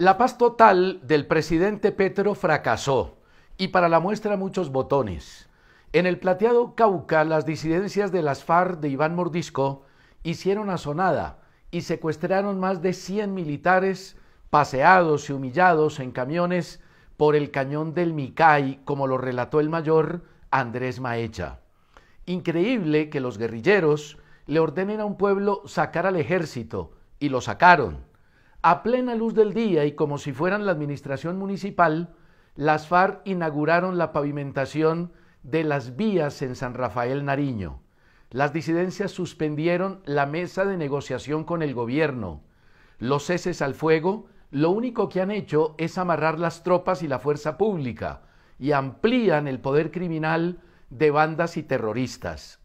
La paz total del presidente Petro fracasó y para la muestra muchos botones. En el plateado Cauca, las disidencias de las FARC de Iván Mordisco hicieron asonada y secuestraron más de 100 militares paseados y humillados en camiones por el cañón del Micay, como lo relató el mayor Andrés Maecha. Increíble que los guerrilleros le ordenen a un pueblo sacar al ejército y lo sacaron a plena luz del día y como si fueran la administración municipal, las FARC inauguraron la pavimentación de las vías en San Rafael Nariño. Las disidencias suspendieron la mesa de negociación con el gobierno. Los ceses al fuego lo único que han hecho es amarrar las tropas y la fuerza pública y amplían el poder criminal de bandas y terroristas.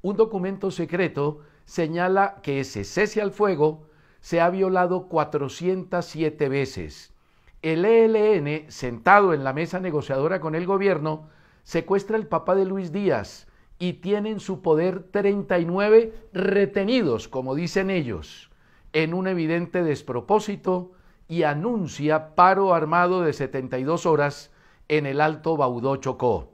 Un documento secreto señala que ese cese al fuego se ha violado 407 veces. El ELN, sentado en la mesa negociadora con el gobierno, secuestra el papá de Luis Díaz y tiene en su poder 39 retenidos, como dicen ellos, en un evidente despropósito y anuncia paro armado de 72 horas en el Alto Baudó Chocó.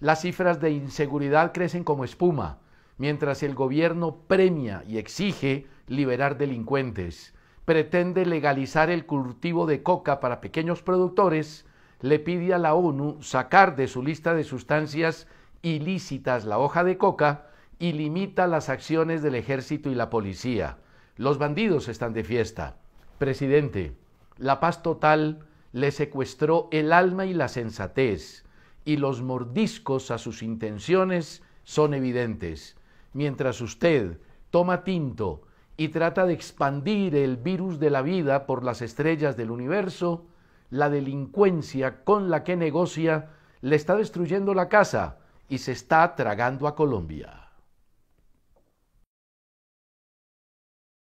Las cifras de inseguridad crecen como espuma, mientras el gobierno premia y exige liberar delincuentes, pretende legalizar el cultivo de coca para pequeños productores, le pide a la ONU sacar de su lista de sustancias ilícitas la hoja de coca y limita las acciones del ejército y la policía. Los bandidos están de fiesta. Presidente, la paz total le secuestró el alma y la sensatez, y los mordiscos a sus intenciones son evidentes. Mientras usted toma tinto, y trata de expandir el virus de la vida por las estrellas del universo, la delincuencia con la que negocia le está destruyendo la casa y se está tragando a Colombia.